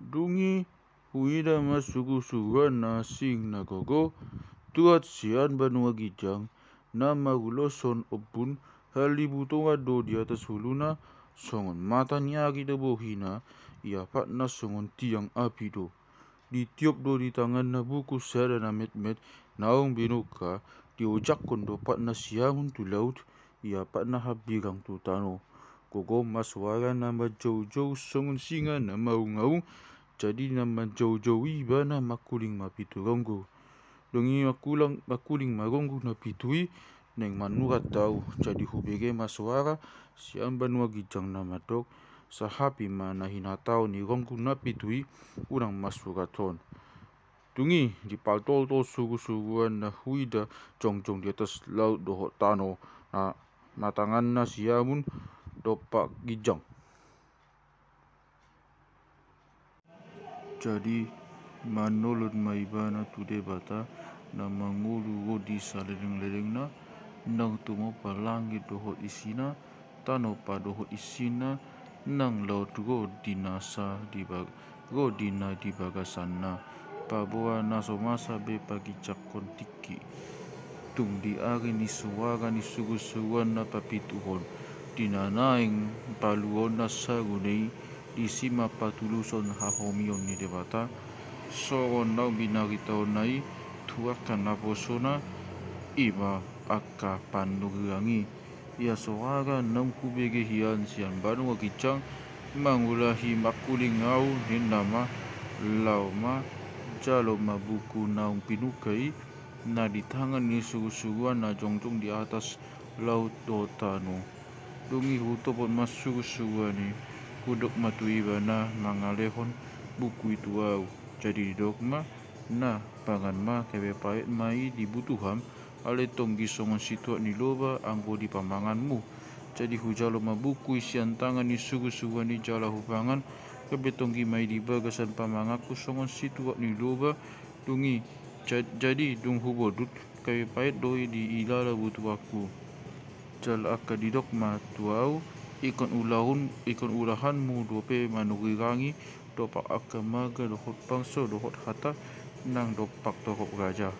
Dungi huida mas sugu suga nasing na gogo tuat sian banua gijang na magulo son obun halibutonga do di atas huluna songon mata nyagi de bohina ia pat na songon tiang api do di tiup do di tangan na buku sara na met met naung binuka di ujak kondo pat na siahun tu laut ia pat na habigang tu tanoh. Koko maswara nama Jojo songon singa na maungau jadi nama Jojo iba na makuling mapiturongo. Dongi makulang makuling marongo na pitui neng manura tau jadi hubege maswara sian banua gijang nama dok sahapi mana hinatau ni rongku na pitui urang maswara ton. Dungi di paltol to sugu-suguan na huida jongjong di atas laut dohok tano na matangan na siamun Dopak Gijang. Jadi manolud maibana tude bata na mangulu wodi saledeng na nang tumo palangi dohot isina tano padohot isina nang laut go dinasa di bag go dina di bagasana pabua nasomasa be pagi cakon tiki tung di ari ni suara ni sugu na papituhon dinanaing baluona sagunei disima mapatuluson hahomion ni debata soronau binaritaonai tuakanavosona iba akka panurangi ia soaga nang kubege hian sian banua kicang mangulahi makulingau ninama lauma jalo mabuku naung pinukai na di tangan ni sugu-suguan na jongjong di atas laut totano. Lungi huto pon masu suwa ni kudok matui bana mangalehon buku itu au. Jadi dogma na pangan ma kebe pahit mai dibutuham ale tonggi songon situa ni loba anggo di pamanganmu. Jadi hujalo ma buku isian tangan ni sugu suwa ni jala hubangan kebe tonggi mai di bagasan pamangaku songon situa ni loba dungi jadi dung hubodut kebe pahit doi di ilala butuh aku. jal akan didok ma tuau ikon ulahun ikon ulahan mu dope manuri rangi dopak akan maga dohot bangsa dohot hata nang dopak dohot gajah.